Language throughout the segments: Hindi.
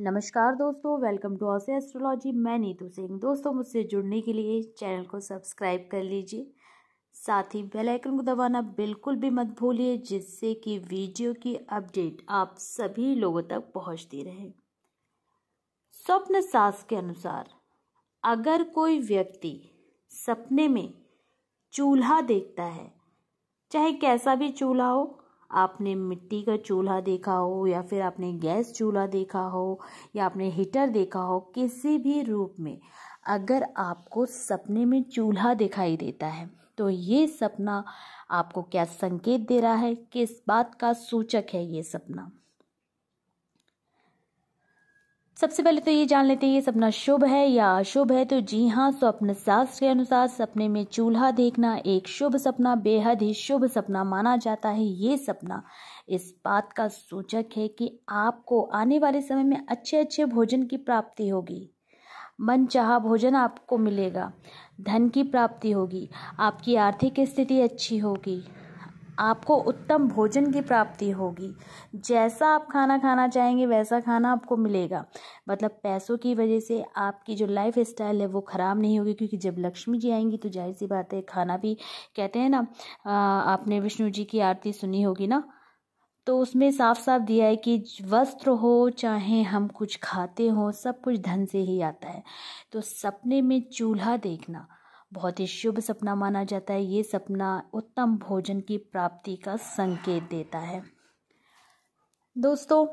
नमस्कार दोस्तों वेलकम टू ऑसे एस्ट्रोलॉजी मैं नीतू सिंह दोस्तों मुझसे जुड़ने के लिए चैनल को सब्सक्राइब कर लीजिए साथ ही बेल आइकन को दबाना बिल्कुल भी मत भूलिए जिससे कि वीडियो की अपडेट आप सभी लोगों तक पहुंचती रहे स्वप्न सास के अनुसार अगर कोई व्यक्ति सपने में चूल्हा देखता है चाहे कैसा भी चूल्हा हो आपने मिट्टी का चूल्हा देखा हो या फिर आपने गैस चूल्हा देखा हो या आपने हीटर देखा हो किसी भी रूप में अगर आपको सपने में चूल्हा दिखाई देता है तो ये सपना आपको क्या संकेत दे रहा है किस बात का सूचक है ये सपना सबसे पहले तो ये जान लेते हैं ये सपना शुभ है या अशुभ है तो जी हाँ स्वप्न शास्त्र के अनुसार सपने में चूल्हा देखना एक शुभ सपना बेहद ही शुभ सपना माना जाता है ये सपना इस बात का सूचक है कि आपको आने वाले समय में अच्छे अच्छे भोजन की प्राप्ति होगी मन चाह भोजन आपको मिलेगा धन की प्राप्ति होगी आपकी आर्थिक स्थिति अच्छी होगी आपको उत्तम भोजन की प्राप्ति होगी जैसा आप खाना खाना चाहेंगे वैसा खाना आपको मिलेगा मतलब पैसों की वजह से आपकी जो लाइफ स्टाइल है वो ख़राब नहीं होगी क्योंकि जब लक्ष्मी जी आएंगी तो जाहिर सी बात है खाना भी कहते हैं ना आपने विष्णु जी की आरती सुनी होगी ना तो उसमें साफ साफ दिया है कि वस्त्र हो चाहे हम कुछ खाते हो सब कुछ धन से ही आता है तो सपने में चूल्हा देखना बहुत ही शुभ सपना माना जाता है ये सपना उत्तम भोजन की प्राप्ति का संकेत देता है दोस्तों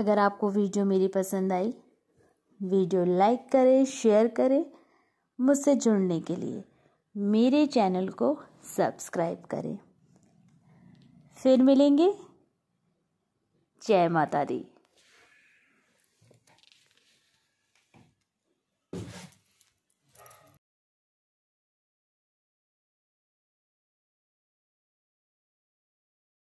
अगर आपको वीडियो मेरी पसंद आई वीडियो लाइक करें शेयर करें मुझसे जुड़ने के लिए मेरे चैनल को सब्सक्राइब करें फिर मिलेंगे जय माता दी